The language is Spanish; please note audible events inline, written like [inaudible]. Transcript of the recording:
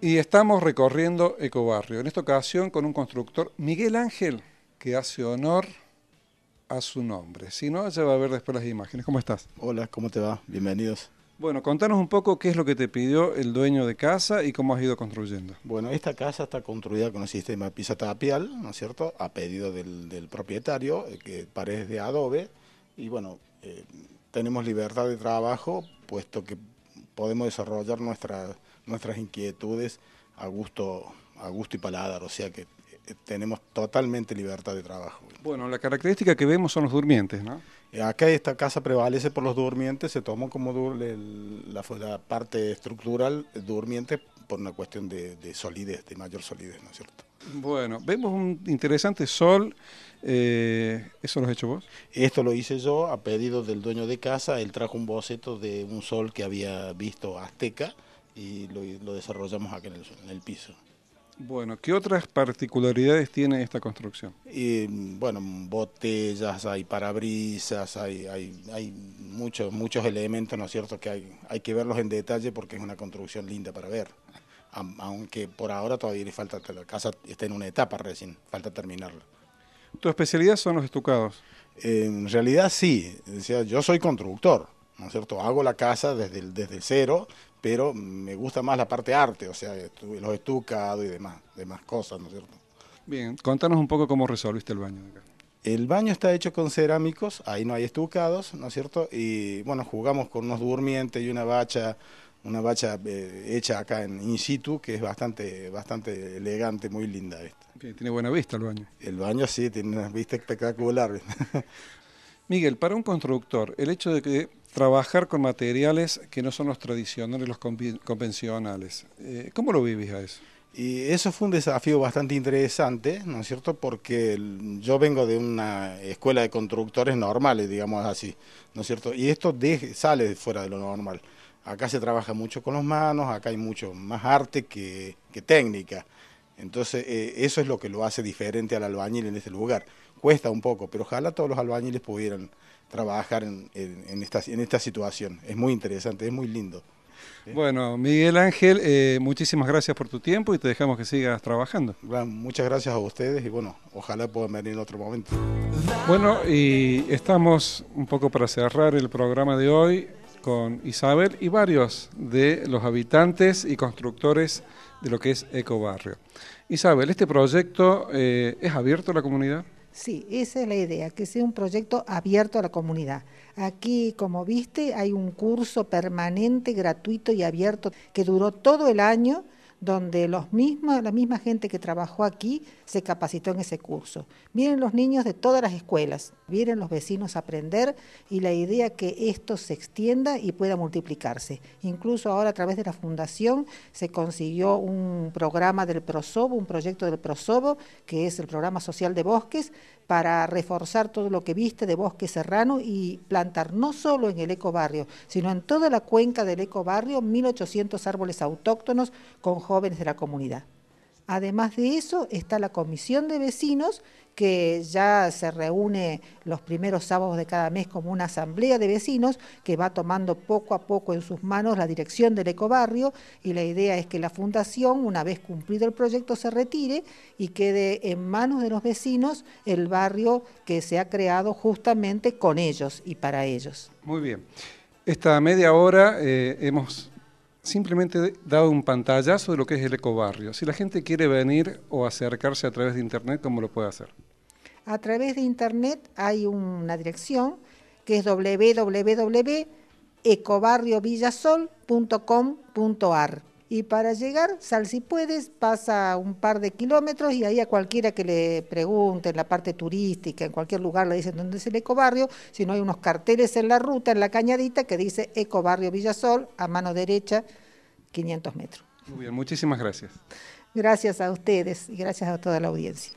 Y estamos recorriendo Ecobarrio, en esta ocasión con un constructor, Miguel Ángel, que hace honor a su nombre. Si no, ya va a ver después las imágenes. ¿Cómo estás? Hola, ¿cómo te va? Bienvenidos. Bueno, contanos un poco qué es lo que te pidió el dueño de casa y cómo has ido construyendo. Bueno, esta casa está construida con el sistema de tapial, ¿no es cierto?, a pedido del, propietario, eh, que parece de adobe, y bueno, eh, tenemos libertad de trabajo, puesto que podemos desarrollar nuestras, nuestras inquietudes a gusto, a gusto y paladar, o sea que tenemos totalmente libertad de trabajo. Bueno, la característica que vemos son los durmientes, ¿no? Eh, acá esta casa prevalece por los durmientes, se tomó como la, parte estructural eh, durmiente por una cuestión de, solidez, de mayor solidez, ¿no es cierto? Bueno, vemos un interesante sol, eh, ¿eso lo has hecho vos? Esto lo hice yo a pedido del dueño de casa, él trajo un boceto de un sol que había visto azteca y lo, desarrollamos aquí en el piso. Bueno, ¿qué otras particularidades tiene esta construcción? bueno, botellas, hay parabrisas, hay, muchos, muchos elementos, ¿no es cierto?, que hay, que verlos en detalle porque es una construcción linda para ver. aunque por ahora todavía le falta, la casa esté en una etapa recién, falta terminarla. ¿Tu especialidad son los estucados? en realidad sí, yo soy constructor, ¿no es cierto? Hago la casa desde desde cero, pero me gusta más la parte arte, o sea, los estucados y demás, demás cosas, ¿no es cierto? Bien, contanos un poco cómo resolviste el baño. Acá. El baño está hecho con cerámicos, ahí no hay estucados, ¿no es cierto? Y bueno, jugamos con unos durmientes y una bacha, una bacha eh, hecha acá en in situ, que es bastante, bastante elegante, muy linda esta. tiene buena vista el baño. El baño sí, tiene una vista espectacular. [laughs] Miguel, para un constructor, el hecho de que trabajar con materiales que no son los tradicionales, los convencionales. Eh, ¿Cómo lo vivís a eso? Y eso fue un desafío bastante interesante, ¿no es cierto? Porque yo vengo de una escuela de constructores normales, digamos así, ¿no es cierto? Y esto sale fuera de lo normal. Acá se trabaja mucho con las manos, acá hay mucho más arte que, que técnica. Entonces, eh, eso es lo que lo hace diferente al albañil en este lugar. Cuesta un poco, pero ojalá todos los albañiles pudieran trabajar en, esta, situación. Es muy interesante, es muy lindo. ¿Eh? Bueno, Miguel Ángel, eh, muchísimas gracias por tu tiempo y te dejamos que sigas trabajando. muchas gracias a ustedes y bueno, ojalá puedan venir en otro momento. Bueno, y estamos un poco para cerrar el programa de hoy con Isabel y varios de los habitantes y constructores de lo que es Ecobarrio. Isabel, ¿este proyecto eh, es abierto a la comunidad? Sí, esa es la idea, que sea un proyecto abierto a la comunidad. Aquí, como viste, hay un curso permanente, gratuito y abierto que duró todo el año donde la misma gente que trabajó aquí se capacitó en ese curso. Vienen los niños de todas las escuelas, vienen los vecinos a aprender y la idea que esto se extienda y pueda multiplicarse. Incluso ahora a través de la fundación se consiguió un programa del PROSOBO, un proyecto del PROSOBO, que es el programa social de bosques, para reforzar todo lo que viste de bosque serrano y plantar no solo en el ecobarrio, sino en toda la cuenca del ecobarrio 1.800 árboles autóctonos con jóvenes de la comunidad. Además de eso, está la comisión de vecinos, que ya se reúne los primeros sábados de cada mes como una asamblea de vecinos que va tomando poco a poco en sus manos la dirección del ecobarrio y la idea es que la fundación, una vez cumplido el proyecto, se retire y quede en manos de los vecinos el barrio que se ha creado justamente con ellos y para ellos. Muy bien. Esta media hora eh, hemos simplemente dado un pantallazo de lo que es el ecobarrio. Si la gente quiere venir o acercarse a través de Internet, ¿cómo lo puede hacer? A través de Internet hay una dirección que es www.ecobarriovillasol.com.ar. Y para llegar, sal si puedes, pasa un par de kilómetros y ahí a cualquiera que le pregunte en la parte turística, en cualquier lugar le dicen dónde es el ecobarrio, si no hay unos carteles en la ruta, en la cañadita, que dice Ecobarrio Villasol, a mano derecha, 500 metros. Muy bien, muchísimas gracias. Gracias a ustedes y gracias a toda la audiencia.